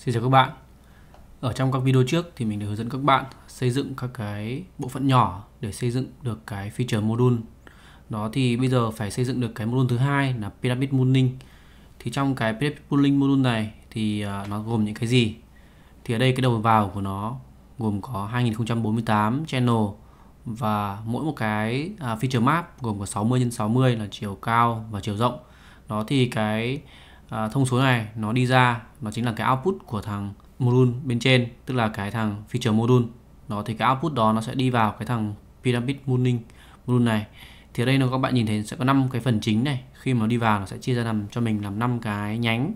Xin chào các bạn Ở trong các video trước thì mình đã hướng dẫn các bạn xây dựng các cái bộ phận nhỏ để xây dựng được cái feature module Đó thì bây giờ phải xây dựng được cái module thứ hai là Pyramid Mooning Thì trong cái Pyramid Mooning module này thì à, nó gồm những cái gì Thì ở đây cái đầu vào của nó gồm có 2048 channel và mỗi một cái à, feature map gồm có 60 x 60 là chiều cao và chiều rộng đó thì cái À, thông số này nó đi ra nó chính là cái output của thằng module bên trên tức là cái thằng feature module nó thì cái output đó nó sẽ đi vào cái thằng pyramid mooning module này thì ở đây nó các bạn nhìn thấy sẽ có 5 cái phần chính này khi mà đi vào nó sẽ chia ra làm cho mình làm 5 cái nhánh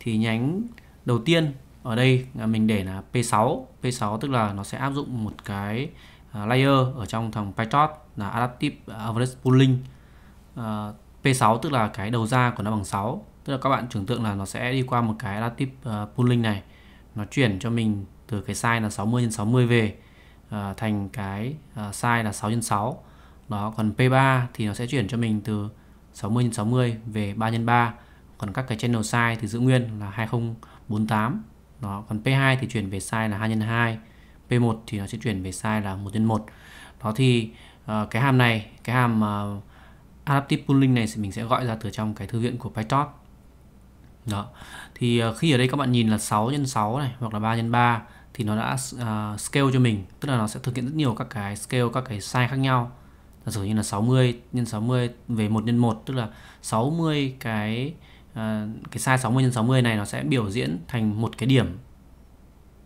thì nhánh đầu tiên ở đây à, mình để là P6 P6 tức là nó sẽ áp dụng một cái à, layer ở trong thằng PyTorch là Adaptive Average Pooling P6 tức là cái đầu ra của nó bằng 6 tức là các bạn tưởng tượng là nó sẽ đi qua một cái là tip uh, ờ, pooling này nó chuyển cho mình từ cái size là 60 x 60 về uh, thành cái uh, size là 6 x 6 đó còn P3 thì nó sẽ chuyển cho mình từ 60 x 60 về 3 x 3 còn các cái channel size thì giữ nguyên là 2048 đó còn P2 thì chuyển về size là 2 x 2 P1 thì nó sẽ chuyển về size là 1 x 1 đó thì uh, cái hàm này cái hàm uh, adaptive pooling này thì mình sẽ gọi ra từ trong cái thư viện của PyTorch đó. Thì ờ, khi ở đây các bạn nhìn là 6 x 6 này hoặc là 3 x 3 thì nó đã uh, scale cho mình, tức là nó sẽ thực hiện rất nhiều các cái scale các cái size khác nhau. Giả sử như là 60 x 60 về 1 x 1 tức là 60 cái uh, cái size 60 x 60 này nó sẽ biểu diễn thành một cái điểm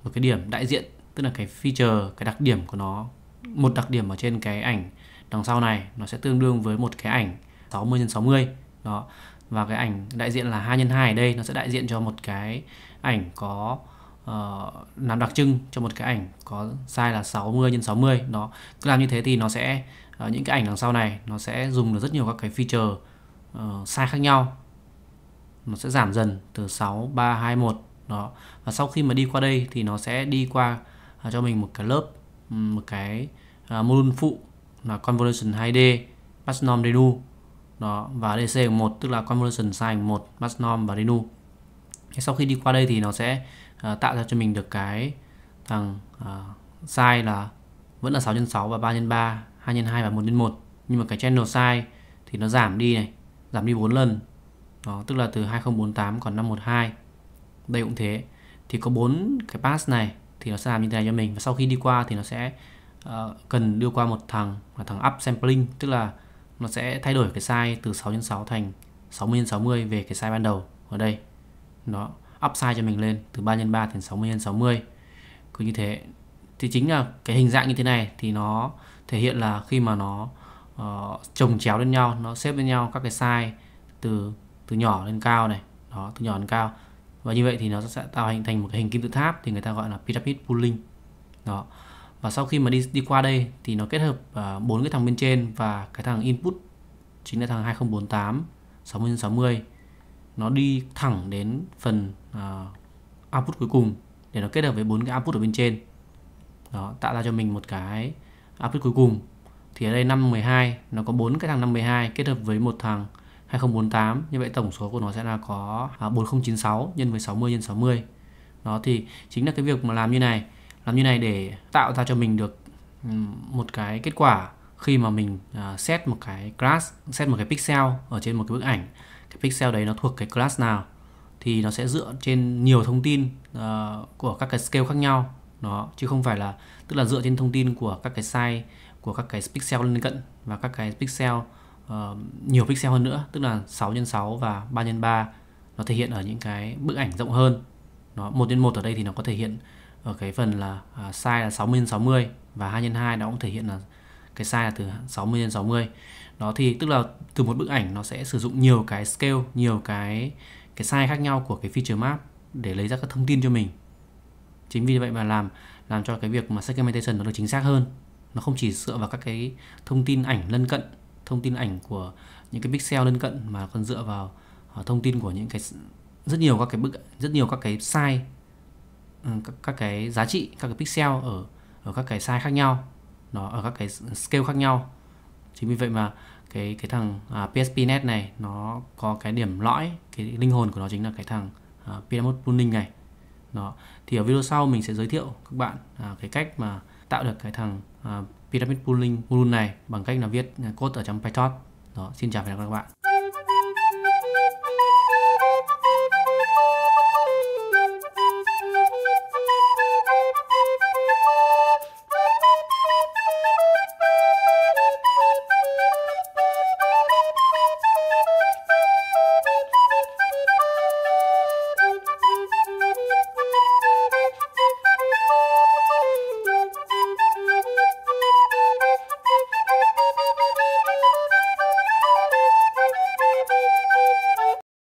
một cái điểm đại diện tức là cái feature cái đặc điểm của nó một đặc điểm ở trên cái ảnh đằng sau này nó sẽ tương đương với một cái ảnh 60 x 60 đó và cái ảnh đại diện là 2 x 2 ở đây nó sẽ đại diện cho một cái ảnh có uh, ờ, làm đặc trưng cho một cái ảnh có size là 60 x 60 nó cứ làm như thế thì nó sẽ uh, những cái ảnh đằng sau này nó sẽ dùng được rất nhiều các cái feature uh, size khác nhau nó sẽ giảm dần từ 6 3 2 1 đó và sau khi mà đi qua đây thì nó sẽ đi qua uh, cho mình một cái lớp một cái uh, module phụ là convolution 2D Pasnom Renu đó và DC 1 tức là convolution sign 1 masnom và Renu sau khi đi qua đây thì nó sẽ uh, tạo ra cho mình được cái thằng uh, size là vẫn là 6 x 6 và 3 x 3 2 x 2 và 1 x 1 nhưng mà cái channel size thì nó giảm đi này giảm đi 4 lần đó tức là từ 2048 còn 512 đây cũng thế thì có bốn cái pass này thì nó sẽ làm như thế này cho mình và sau khi đi qua thì nó sẽ uh, cần đưa qua một thằng là thằng up sampling tức là nó sẽ thay đổi cái size từ 6 x 6 thành 60 x 60 về cái size ban đầu ở đây nó upsize cho mình lên từ 3 x 3 thành 60 x 60 cứ như thế thì chính là cái hình dạng như thế này thì nó thể hiện là khi mà nó uh, ờ, chồng chéo lên nhau nó xếp lên nhau các cái size từ từ nhỏ lên cao này đó từ nhỏ lên cao và như vậy thì nó sẽ tạo hình thành một cái hình kim tự tháp thì người ta gọi là pyramid pooling đó và sau khi mà đi đi qua đây thì nó kết hợp à, bốn uh, cái thằng bên trên và cái thằng input chính là thằng 2048 60 60 nó đi thẳng đến phần uh, output cuối cùng để nó kết hợp với bốn cái output ở bên trên đó, tạo ra cho mình một cái output cuối cùng thì ở đây 512 nó có bốn cái thằng 512 kết hợp với một thằng 2048 như vậy tổng số của nó sẽ là có 4096 à, nhân với 60 nhân 60 đó thì chính là cái việc mà làm như này làm như này để tạo ra cho mình được một cái kết quả khi mà mình à, set một cái class set một cái pixel ở trên một cái bức ảnh cái pixel đấy nó thuộc cái class nào thì nó sẽ dựa trên nhiều thông tin ờ, của các cái scale khác nhau nó chứ không phải là tức là dựa trên thông tin của các cái size của các cái pixel lân cận và các cái pixel uh, nhiều pixel hơn nữa tức là 6 x 6 và 3 x 3 nó thể hiện ở những cái bức ảnh rộng hơn nó một x một ở đây thì nó có thể hiện ở cái phần là à, size là 60 x 60 và 2 x 2 nó cũng thể hiện là cái size là từ 60 x 60 đó thì tức là từ một bức ảnh nó sẽ sử dụng nhiều cái scale nhiều cái cái size khác nhau của cái feature map để lấy ra các thông tin cho mình chính vì vậy mà làm làm cho cái việc mà segmentation nó được chính xác hơn nó không chỉ dựa vào các cái thông tin ảnh lân cận thông tin ảnh của những cái pixel lân cận mà còn dựa vào à, thông tin của những cái rất nhiều các cái bức rất nhiều các cái size Ừ, các, các cái giá trị các cái pixel ở ở các cái size khác nhau nó ở các cái scale khác nhau chính vì vậy mà cái cái thằng à, PSPNet này nó có cái điểm lõi cái linh hồn của nó chính là cái thằng à, Pyramid Pooling này đó thì ở video sau mình sẽ giới thiệu các bạn à, cái cách mà tạo được cái thằng à, Pyramid Pooling Pool này bằng cách là viết code ở trong Python đó xin chào và hẹn gặp lại các bạn